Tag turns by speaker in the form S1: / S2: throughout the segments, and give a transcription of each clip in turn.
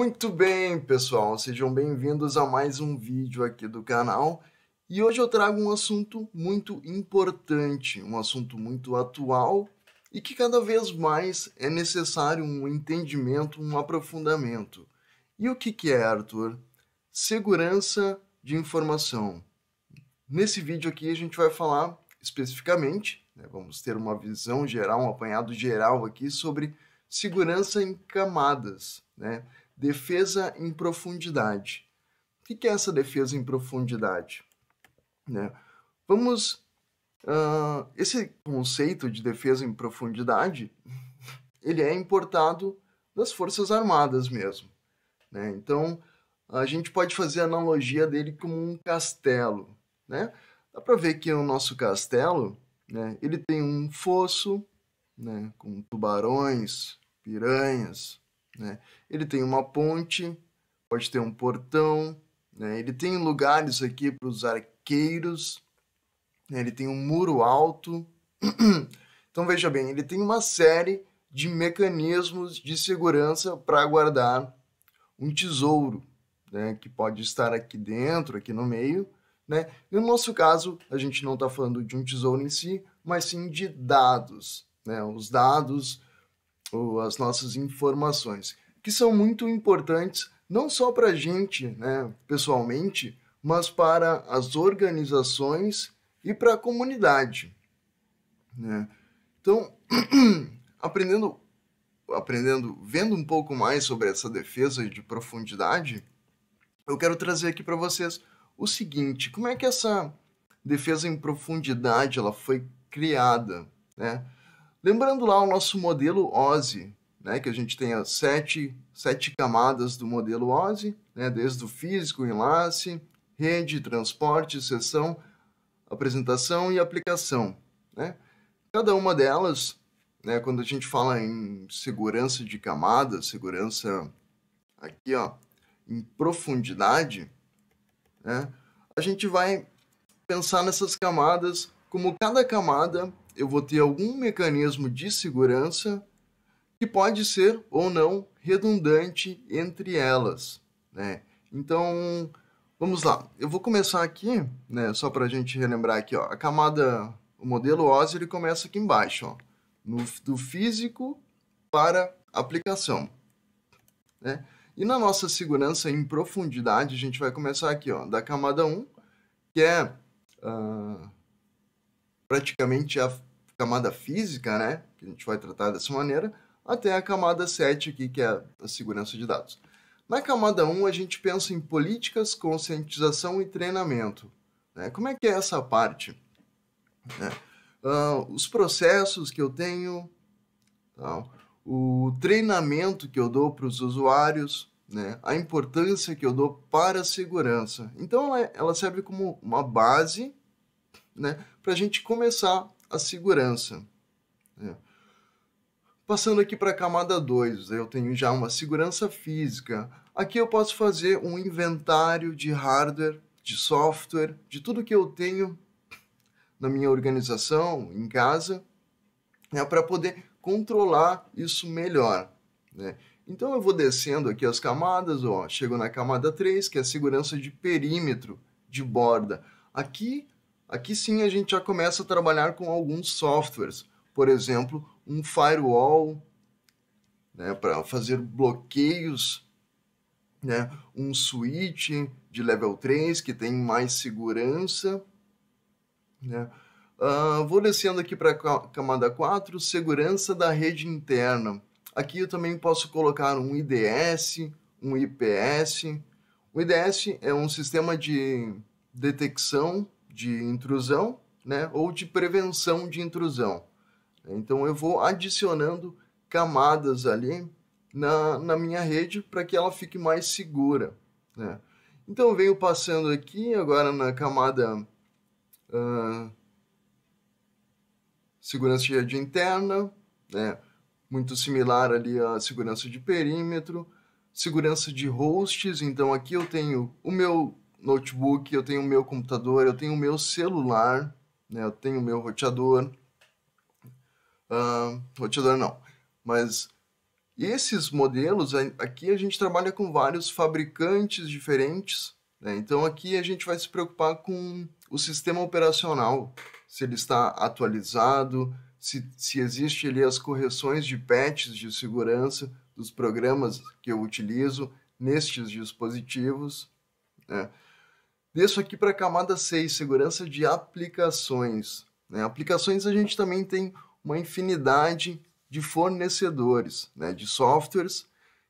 S1: Muito bem, pessoal, sejam bem-vindos a mais um vídeo aqui do canal. E hoje eu trago um assunto muito importante, um assunto muito atual e que cada vez mais é necessário um entendimento, um aprofundamento. E o que, que é, Arthur? Segurança de informação. Nesse vídeo aqui a gente vai falar especificamente, né, vamos ter uma visão geral, um apanhado geral aqui sobre segurança em camadas, né? defesa em profundidade. O que é essa defesa em profundidade? Né? Vamos. Uh, esse conceito de defesa em profundidade ele é importado das Forças Armadas mesmo. Né? Então, a gente pode fazer a analogia dele como um castelo. Né? Dá para ver que o nosso castelo né, ele tem um fosso né, com tubarões, piranhas, né? Ele tem uma ponte, pode ter um portão, né? ele tem lugares aqui para os arqueiros, né? ele tem um muro alto. então veja bem, ele tem uma série de mecanismos de segurança para guardar um tesouro, né, que pode estar aqui dentro, aqui no meio. Né? No nosso caso, a gente não está falando de um tesouro em si, mas sim de dados. Né? Os dados ou as nossas informações, que são muito importantes não só para a gente, né, pessoalmente, mas para as organizações e para a comunidade. Né? Então, aprendendo, aprendendo, vendo um pouco mais sobre essa defesa de profundidade, eu quero trazer aqui para vocês o seguinte: como é que essa defesa em profundidade ela foi criada, né? Lembrando lá o nosso modelo OSI, né, que a gente tem as sete, sete camadas do modelo OSI, né, desde o físico, enlace, rede, transporte, sessão, apresentação e aplicação. Né? Cada uma delas, né, quando a gente fala em segurança de camada, segurança aqui ó, em profundidade, né, a gente vai pensar nessas camadas como cada camada eu vou ter algum mecanismo de segurança que pode ser ou não redundante entre elas, né? Então, vamos lá. Eu vou começar aqui, né, só para a gente relembrar aqui, ó, a camada, o modelo OSI, ele começa aqui embaixo, ó, no, do físico para aplicação, né? E na nossa segurança em profundidade, a gente vai começar aqui, ó, da camada 1, que é uh, praticamente a camada física, né, que a gente vai tratar dessa maneira, até a camada 7 aqui, que é a segurança de dados. Na camada 1, a gente pensa em políticas, conscientização e treinamento. Né? Como é que é essa parte? Né? Uh, os processos que eu tenho, tá? o treinamento que eu dou para os usuários, né? a importância que eu dou para a segurança. Então, ela, ela serve como uma base né? para a gente começar a segurança. Né? Passando aqui para a camada 2, eu tenho já uma segurança física. Aqui eu posso fazer um inventário de hardware, de software, de tudo que eu tenho na minha organização, em casa, né, para poder controlar isso melhor. Né? Então eu vou descendo aqui as camadas, ó, chego na camada 3, que é a segurança de perímetro, de borda. Aqui Aqui sim a gente já começa a trabalhar com alguns softwares, por exemplo, um firewall né, para fazer bloqueios, né, um switch de level 3 que tem mais segurança. Né. Uh, vou descendo aqui para a camada 4, segurança da rede interna. Aqui eu também posso colocar um IDS, um IPS. O IDS é um sistema de detecção de intrusão, né, ou de prevenção de intrusão. Então eu vou adicionando camadas ali na, na minha rede para que ela fique mais segura. Né? Então eu venho passando aqui agora na camada uh, segurança de rede interna, né? muito similar ali à segurança de perímetro, segurança de hosts. Então aqui eu tenho o meu notebook, eu tenho o meu computador, eu tenho o meu celular, né? Eu tenho o meu roteador. Uh, roteador não, mas esses modelos, aqui a gente trabalha com vários fabricantes diferentes, né? então aqui a gente vai se preocupar com o sistema operacional, se ele está atualizado, se, se existe ali as correções de patches de segurança dos programas que eu utilizo nestes dispositivos. Né? Desço aqui para a camada 6, segurança de aplicações. Né? Aplicações a gente também tem uma infinidade de fornecedores, né? de softwares,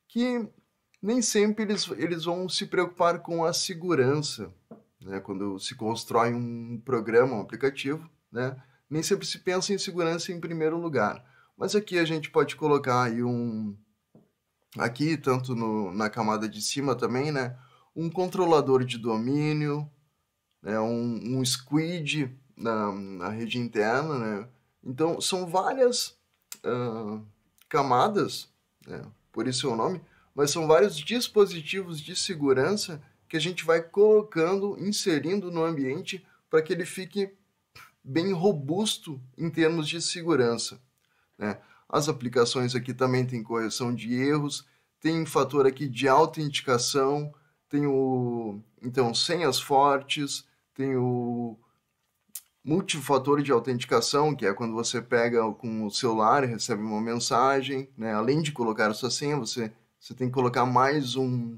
S1: que nem sempre eles, eles vão se preocupar com a segurança. Né? Quando se constrói um programa, um aplicativo, né? nem sempre se pensa em segurança em primeiro lugar. Mas aqui a gente pode colocar aí um... Aqui, tanto no, na camada de cima também, né? um controlador de domínio, né, um, um squid na, na rede interna. Né? Então, são várias uh, camadas, né, por isso é o nome, mas são vários dispositivos de segurança que a gente vai colocando, inserindo no ambiente para que ele fique bem robusto em termos de segurança. Né? As aplicações aqui também têm correção de erros, tem um fator aqui de autenticação, tenho então senhas fortes, tenho multifator de autenticação, que é quando você pega com o celular e recebe uma mensagem, né? Além de colocar a sua senha, você você tem que colocar mais um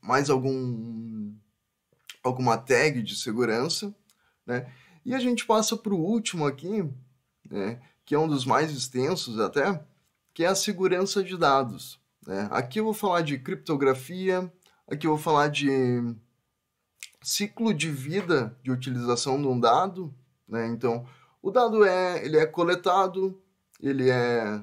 S1: mais algum alguma tag de segurança, né? E a gente passa para o último aqui, né? que é um dos mais extensos até, que é a segurança de dados. Né? Aqui eu vou falar de criptografia, Aqui eu vou falar de ciclo de vida de utilização de um dado, né? Então, o dado é, ele é coletado, ele é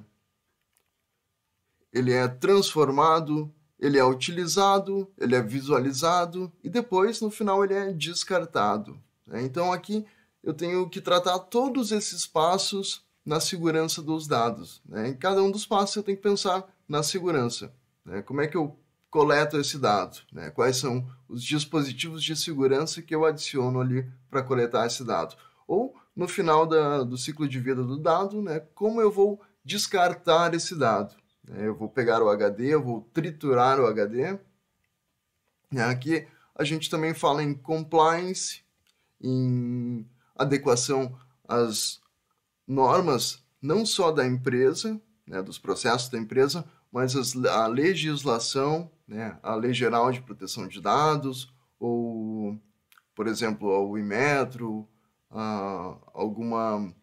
S1: ele é transformado, ele é utilizado, ele é visualizado e depois no final ele é descartado. Né? Então aqui eu tenho que tratar todos esses passos na segurança dos dados. Né? Em cada um dos passos eu tenho que pensar na segurança. Né? Como é que eu coleto esse dado? Né? Quais são os dispositivos de segurança que eu adiciono ali para coletar esse dado? Ou, no final da, do ciclo de vida do dado, né, como eu vou descartar esse dado? É, eu vou pegar o HD, eu vou triturar o HD. Né? Aqui a gente também fala em compliance, em adequação às normas, não só da empresa, né, dos processos da empresa, mas a legislação né, a Lei Geral de Proteção de Dados, ou, por exemplo, o Imetro, a, alguma,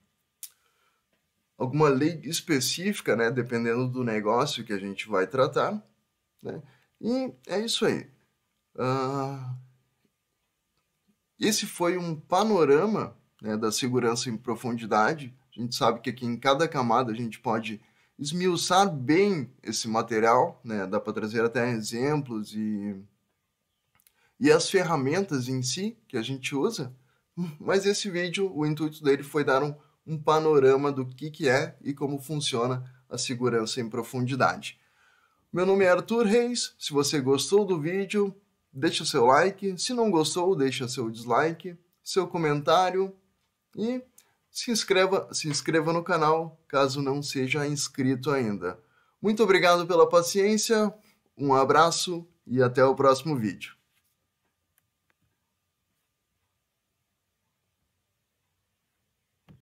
S1: alguma lei específica, né, dependendo do negócio que a gente vai tratar. Né? E é isso aí. Uh, esse foi um panorama né, da segurança em profundidade. A gente sabe que aqui em cada camada a gente pode esmiuçar bem esse material, né? Dá para trazer até exemplos e e as ferramentas em si que a gente usa. Mas esse vídeo, o intuito dele foi dar um, um panorama do que, que é e como funciona a segurança em profundidade. Meu nome é Arthur Reis. Se você gostou do vídeo, deixa seu like. Se não gostou, deixa seu dislike, seu comentário e se inscreva, se inscreva no canal, caso não seja inscrito ainda. Muito obrigado pela paciência, um abraço e até o próximo vídeo.